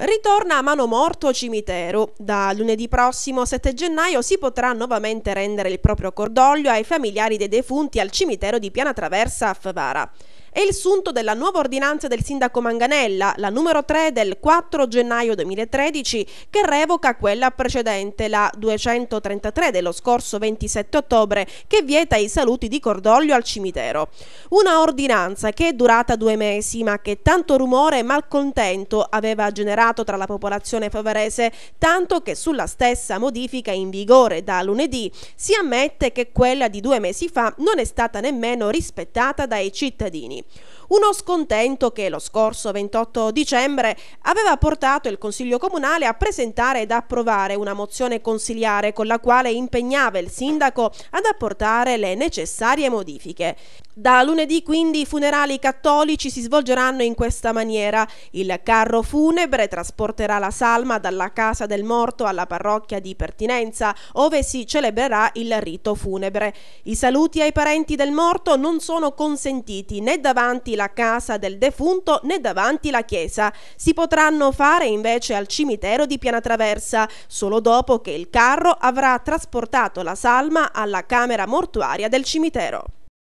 Ritorna a mano morto cimitero. Da lunedì prossimo 7 gennaio si potrà nuovamente rendere il proprio cordoglio ai familiari dei defunti al cimitero di Piana Traversa a Favara è il sunto della nuova ordinanza del sindaco Manganella, la numero 3 del 4 gennaio 2013, che revoca quella precedente, la 233 dello scorso 27 ottobre, che vieta i saluti di cordoglio al cimitero. Una ordinanza che è durata due mesi, ma che tanto rumore e malcontento aveva generato tra la popolazione favarese, tanto che sulla stessa modifica in vigore da lunedì si ammette che quella di due mesi fa non è stata nemmeno rispettata dai cittadini. Uno scontento che lo scorso 28 dicembre aveva portato il Consiglio Comunale a presentare ed approvare una mozione consiliare con la quale impegnava il sindaco ad apportare le necessarie modifiche. Da lunedì quindi i funerali cattolici si svolgeranno in questa maniera. Il carro funebre trasporterà la salma dalla casa del morto alla parrocchia di pertinenza, ove si celebrerà il rito funebre. I saluti ai parenti del morto non sono consentiti né davanti la casa del defunto né davanti la chiesa. Si potranno fare invece al cimitero di Piana Traversa, solo dopo che il carro avrà trasportato la salma alla camera mortuaria del cimitero.